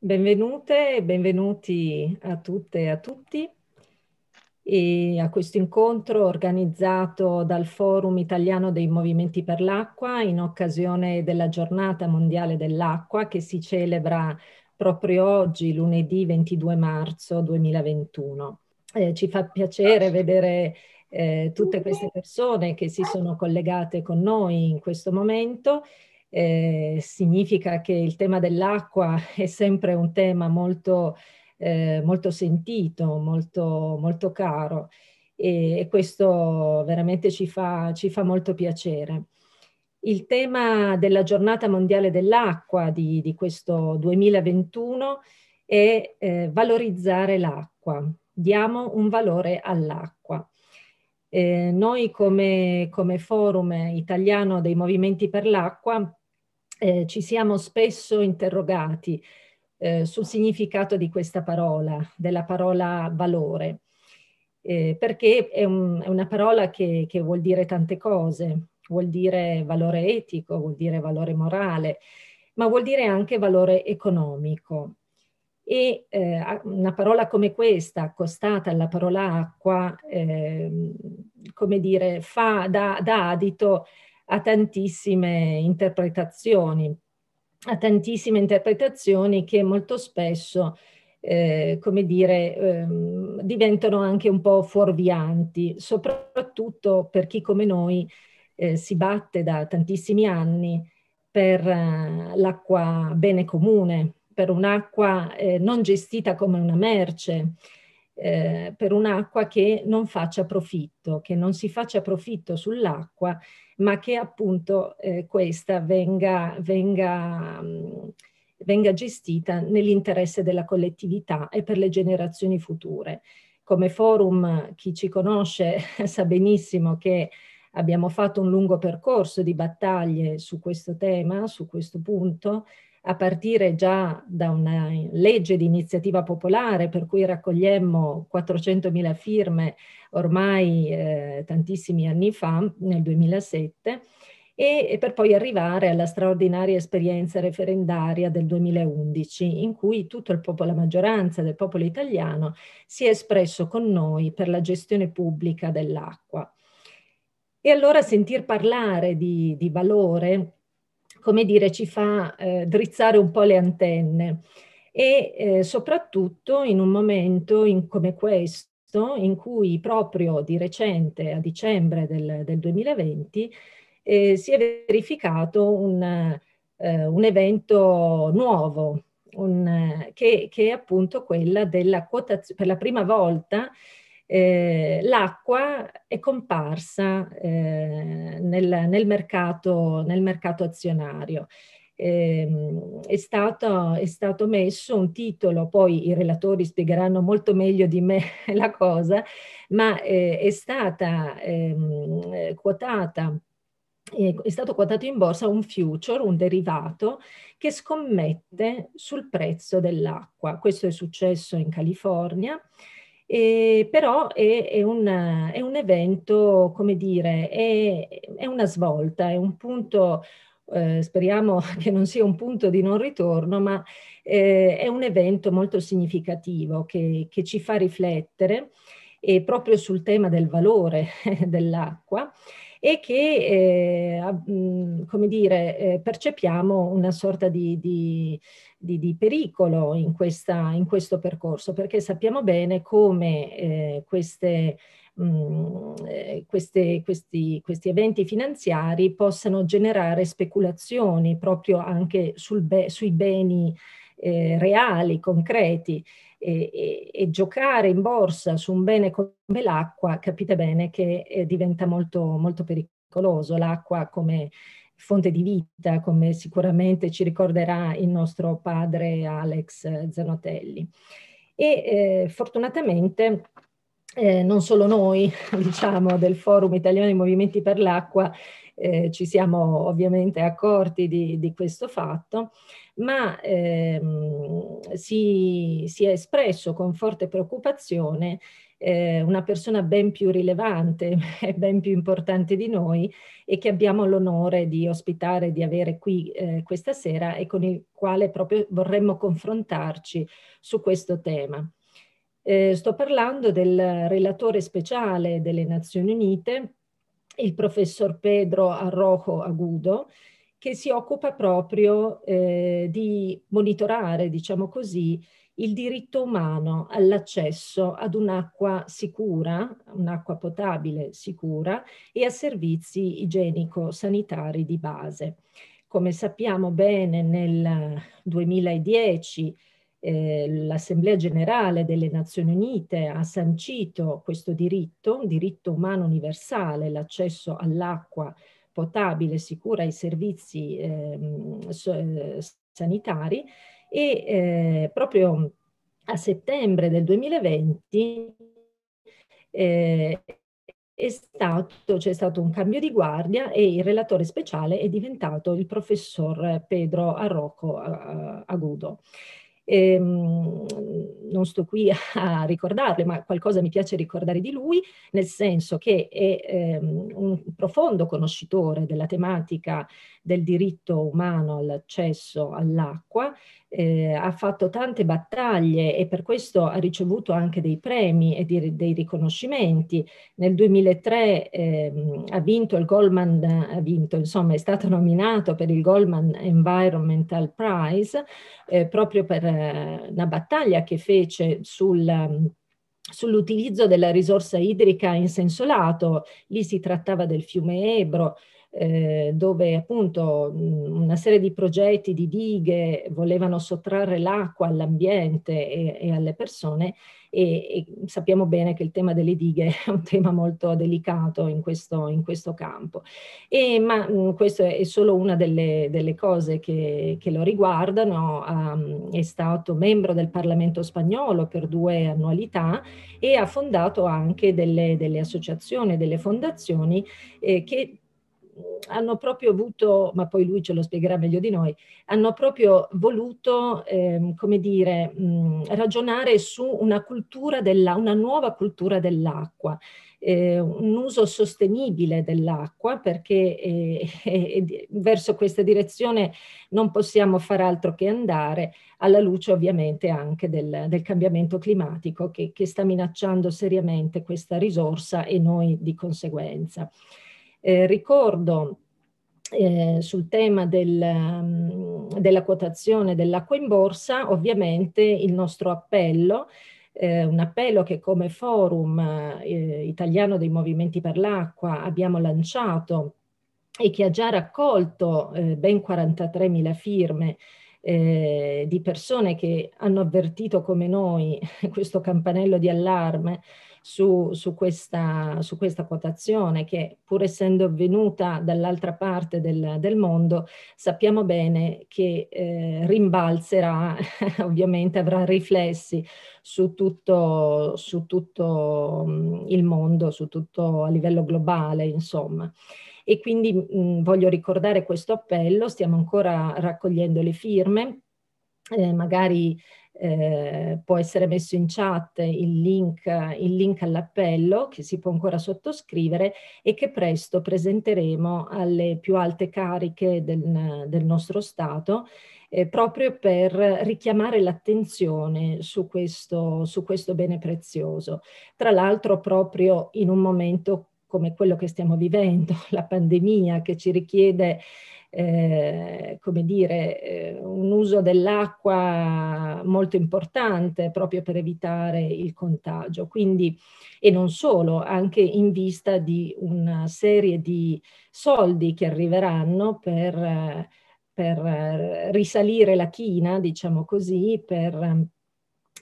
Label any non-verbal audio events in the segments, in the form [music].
Benvenute e benvenuti a tutte e a tutti e a questo incontro organizzato dal Forum Italiano dei Movimenti per l'Acqua in occasione della Giornata Mondiale dell'Acqua che si celebra proprio oggi, lunedì 22 marzo 2021. Eh, ci fa piacere vedere eh, tutte queste persone che si sono collegate con noi in questo momento eh, significa che il tema dell'acqua [laughs] è sempre un tema molto, eh, molto sentito, molto, molto caro e, e, questo veramente ci fa, ci fa molto piacere. Il tema della giornata mondiale dell'acqua di, di, questo 2021 è eh, valorizzare l'acqua. Diamo un valore all'acqua. Eh, noi come, come, forum italiano dei movimenti per l'acqua eh, ci siamo spesso interrogati eh, sul significato di questa parola, della parola valore, eh, perché è, un, è, una parola che, che, vuol dire tante cose, vuol dire valore etico, vuol dire valore morale, ma vuol dire anche valore economico. E eh, una parola come questa, accostata alla parola acqua, ehm, come dire, fa da, da adito a tantissime interpretazioni, a tantissime interpretazioni che molto spesso eh, come dire, ehm, diventano anche un po' fuorvianti, soprattutto per chi come noi eh, si batte da tantissimi anni per eh, l'acqua bene comune, per un'acqua eh, non gestita come una merce, eh, per un'acqua che non faccia profitto, che non si faccia profitto sull'acqua, ma che appunto eh, questa venga, venga, mh, venga gestita nell'interesse della collettività e per le generazioni future. Come forum chi ci conosce [laughs] sa benissimo che Abbiamo fatto un lungo percorso di battaglie su questo tema, su questo punto, a partire già da una legge di iniziativa popolare per cui raccogliemmo 400.000 firme ormai eh, tantissimi anni fa, nel 2007, e, e per poi arrivare alla straordinaria esperienza referendaria del 2011, in cui tutto il popolo, la maggioranza del popolo italiano si è espresso con noi per la gestione pubblica dell'acqua. E allora sentir parlare di, di valore, come dire, ci fa eh, drizzare un po' le antenne e eh, soprattutto in un momento in, come questo in cui proprio di recente, a dicembre del, del 2020, eh, si è verificato un, eh, un evento nuovo, un, che, che, è appunto quella della quotazione, per la prima volta eh, l'acqua è comparsa eh, nel, nel, mercato, nel, mercato, azionario. Eh, è, stato, è, stato, messo un titolo, poi i relatori spiegheranno molto meglio di me [laughs] la cosa, ma eh, è stata ehm, eh, quotata eh, è stato quotato in borsa un future, un derivato, che scommette sul prezzo dell'acqua. Questo è successo in California e, però è, è, una, è, un evento, come dire, è, è una svolta, è un punto eh, speriamo [laughs] che non sia un punto di non ritorno, ma eh, è un evento molto significativo che, che ci fa riflettere e proprio sul tema del valore [laughs] dell'acqua e che, eh, come dire, eh, percepiamo una sorta di, di, di, di pericolo in, questa, in, questo percorso, perché sappiamo bene come eh, queste, mh, eh, queste, questi, questi, eventi finanziari possano generare speculazioni proprio anche be sui beni eh, reali, concreti, e, e, e, giocare in borsa su un bene come l'acqua, capite bene che eh, diventa molto, molto pericoloso. L'acqua come fonte di vita, come sicuramente ci ricorderà il nostro padre Alex Zanotelli. E eh, fortunatamente eh, non solo noi, [laughs] diciamo, del Forum Italiano dei Movimenti per l'Acqua, eh, ci siamo ovviamente accorti di, di questo fatto, ma ehm, si, si, è espresso con forte preoccupazione eh, una persona ben più rilevante [laughs] e ben più importante di noi e che abbiamo l'onore di ospitare, di avere qui eh, questa sera e con il quale proprio vorremmo confrontarci su questo tema. Eh, sto parlando del relatore speciale delle Nazioni Unite, il professor Pedro Arrojo Agudo, che si occupa proprio eh, di monitorare, diciamo così, il diritto umano all'accesso ad un'acqua sicura, un'acqua potabile sicura e a servizi igienico-sanitari di base. Come sappiamo bene, nel 2010 eh, l'Assemblea generale delle Nazioni Unite ha sancito questo diritto, un diritto umano universale, l'accesso all'acqua potabile, sicura ai servizi eh, sanitari e eh, proprio a settembre del 2020 eh, c'è stato, cioè stato un cambio di guardia e il relatore speciale è diventato il professor Pedro Arroco eh, Agudo. Ehm, non sto qui [laughs] a ricordarle, ma qualcosa mi piace ricordare di lui, nel senso che è ehm, un profondo conoscitore della tematica del diritto umano all'accesso all'acqua, eh, ha fatto tante battaglie e per questo ha ricevuto anche dei premi e di, dei riconoscimenti. Nel 2003 ehm, ha vinto il Goldman, ha vinto, insomma, è stato nominato per il Goldman Environmental Prize eh, proprio per eh, una battaglia che fece sul mm, sull'utilizzo della risorsa idrica in senso lato, lì si trattava del fiume Ebro, eh, dove appunto una serie di progetti di dighe volevano sottrarre l'acqua all'ambiente e, e, alle persone e, e, sappiamo bene che il tema delle dighe è un tema molto delicato in questo, in questo campo. E, ma mh, questa è solo una delle, delle cose che, che, lo riguardano, um, è stato membro del Parlamento spagnolo per due annualità e ha fondato anche delle, delle associazioni, delle fondazioni eh, che hanno proprio avuto, ma poi lui ce lo spiegherà meglio di noi, hanno proprio voluto, ehm, come dire, mh, ragionare su una, cultura della, una nuova cultura dell'acqua. Eh, un uso sostenibile dell'acqua perché eh, [laughs] eh, verso questa direzione non possiamo far altro che andare alla luce ovviamente anche del, del cambiamento climatico che, che sta minacciando seriamente questa risorsa e noi di conseguenza. Eh, ricordo eh, sul tema del, mm, della quotazione dell'acqua in borsa, ovviamente il nostro appello eh, un appello che come forum eh, italiano dei movimenti per l'acqua abbiamo lanciato e che ha già raccolto eh, ben 43.000 firme eh, di persone che hanno avvertito come noi [laughs] questo campanello di allarme su, su, questa, su, questa, quotazione che pur essendo venuta dall'altra parte del, del, mondo sappiamo bene che eh, rimbalzerà, [laughs] ovviamente avrà riflessi su tutto, su tutto il mondo, su tutto a livello globale insomma. E quindi mh, voglio ricordare questo appello, stiamo ancora raccogliendo le firme, eh, magari eh, può essere messo in chat il link, il link all'appello che si può ancora sottoscrivere e che presto presenteremo alle più alte cariche del, del nostro Stato eh, proprio per richiamare l'attenzione su, su questo bene prezioso. Tra l'altro proprio in un momento come quello che stiamo vivendo, [laughs] la pandemia che ci richiede eh, come dire, eh, un uso dell'acqua molto importante proprio per evitare il contagio. Quindi, e non solo, anche in vista di una serie di soldi che arriveranno per, per eh, risalire la china, diciamo così, per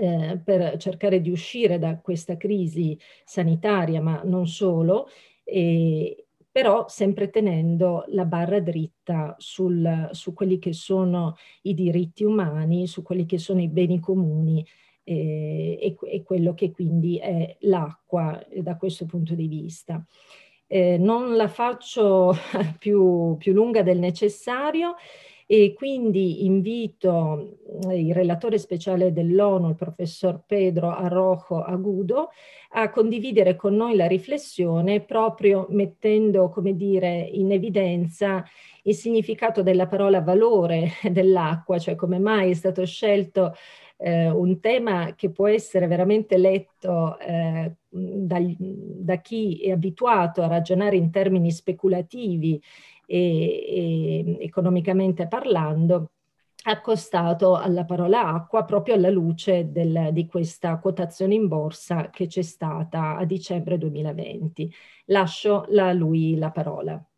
eh, per cercare di uscire da questa crisi sanitaria, ma non solo, e, però sempre tenendo la barra dritta sul, su quelli che sono i diritti umani, su quelli che sono i beni comuni eh, e, e, quello che quindi è l'acqua eh, da questo punto di vista. Eh, non la faccio [laughs] più, più lunga del necessario, e quindi invito mm, il relatore speciale dell'ONU, il professor Pedro Arrojo Agudo, a condividere con noi la riflessione proprio mettendo, come dire, in evidenza il significato della parola valore [laughs] dell'acqua, cioè come mai è stato scelto eh, un tema che può essere veramente letto eh, da, da chi è abituato a ragionare in termini speculativi e, e economicamente parlando, accostato alla parola acqua proprio alla luce del, di questa quotazione in borsa che c'è stata a dicembre 2020. Lascio a lui la parola.